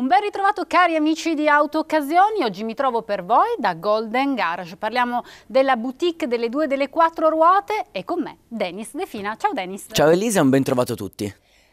Un ben ritrovato cari amici di Auto Occasioni, oggi mi trovo per voi da Golden Garage. Parliamo della boutique delle due e delle quattro ruote e con me Dennis De Fina. Ciao Dennis. Ciao Elisa, un ben trovato a tutti.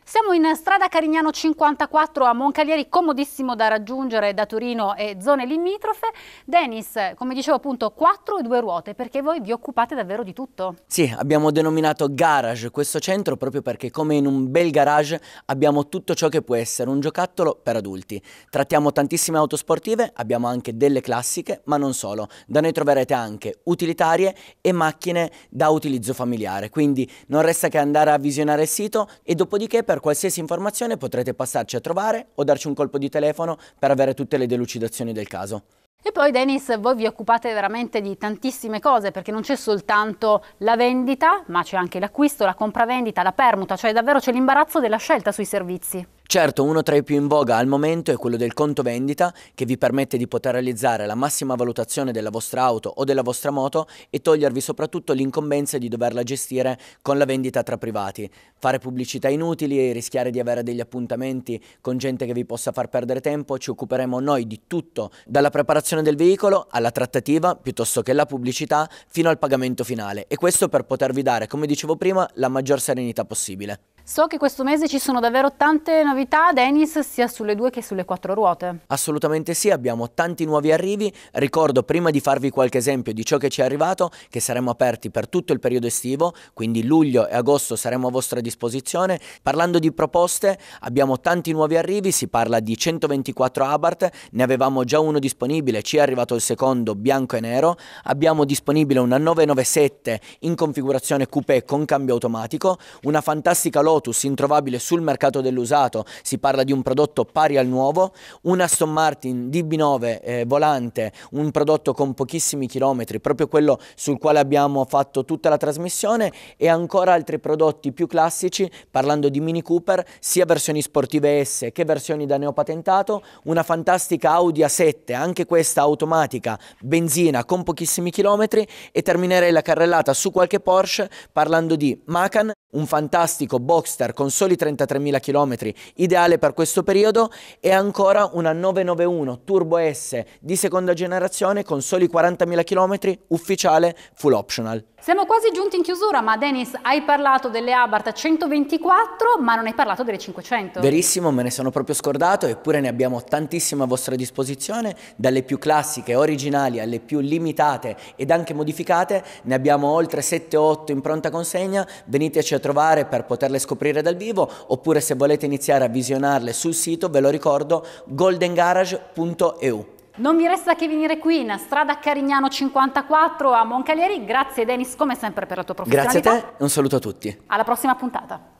Siamo in strada Carignano 54 a Moncalieri, comodissimo da raggiungere da Torino e zone limitrofe. Denis, come dicevo appunto, quattro e due ruote, perché voi vi occupate davvero di tutto. Sì, abbiamo denominato garage questo centro proprio perché come in un bel garage abbiamo tutto ciò che può essere un giocattolo per adulti. Trattiamo tantissime auto sportive, abbiamo anche delle classiche, ma non solo. Da noi troverete anche utilitarie e macchine da utilizzo familiare, quindi non resta che andare a visionare il sito e dopodiché per per qualsiasi informazione potrete passarci a trovare o darci un colpo di telefono per avere tutte le delucidazioni del caso. E poi Dennis, voi vi occupate veramente di tantissime cose perché non c'è soltanto la vendita, ma c'è anche l'acquisto, la compravendita, la permuta, cioè davvero c'è l'imbarazzo della scelta sui servizi. Certo, uno tra i più in voga al momento è quello del conto vendita che vi permette di poter realizzare la massima valutazione della vostra auto o della vostra moto e togliervi soprattutto l'incombenza di doverla gestire con la vendita tra privati. Fare pubblicità inutili e rischiare di avere degli appuntamenti con gente che vi possa far perdere tempo, ci occuperemo noi di tutto, dalla preparazione del veicolo alla trattativa piuttosto che la pubblicità fino al pagamento finale e questo per potervi dare, come dicevo prima, la maggior serenità possibile. So che questo mese ci sono davvero tante novità, Dennis, sia sulle due che sulle quattro ruote. Assolutamente sì, abbiamo tanti nuovi arrivi. Ricordo, prima di farvi qualche esempio di ciò che ci è arrivato, che saremo aperti per tutto il periodo estivo, quindi luglio e agosto saremo a vostra disposizione. Parlando di proposte, abbiamo tanti nuovi arrivi, si parla di 124 Abarth, ne avevamo già uno disponibile, ci è arrivato il secondo bianco e nero. Abbiamo disponibile una 997 in configurazione coupé con cambio automatico, una fantastica loro Lotus introvabile sul mercato dell'usato, si parla di un prodotto pari al nuovo, un Aston Martin DB9 eh, volante, un prodotto con pochissimi chilometri, proprio quello sul quale abbiamo fatto tutta la trasmissione e ancora altri prodotti più classici, parlando di Mini Cooper, sia versioni sportive S che versioni da neopatentato, una fantastica Audi A7, anche questa automatica, benzina con pochissimi chilometri e terminerei la carrellata su qualche Porsche parlando di Macan un fantastico Boxster con soli 33.000 km, ideale per questo periodo, e ancora una 991 Turbo S di seconda generazione con soli 40.000 km, ufficiale, full optional. Siamo quasi giunti in chiusura, ma Dennis, hai parlato delle Abarth 124, ma non hai parlato delle 500. Verissimo, me ne sono proprio scordato, eppure ne abbiamo tantissime a vostra disposizione, dalle più classiche, originali, alle più limitate ed anche modificate, ne abbiamo oltre 7-8 in pronta consegna, veniteci a a trovare per poterle scoprire dal vivo, oppure se volete iniziare a visionarle sul sito, ve lo ricordo, goldengarage.eu. Non mi resta che venire qui in strada Carignano 54 a Moncalieri. Grazie Denis come sempre per la tua professionalità. Grazie a te e un saluto a tutti. Alla prossima puntata.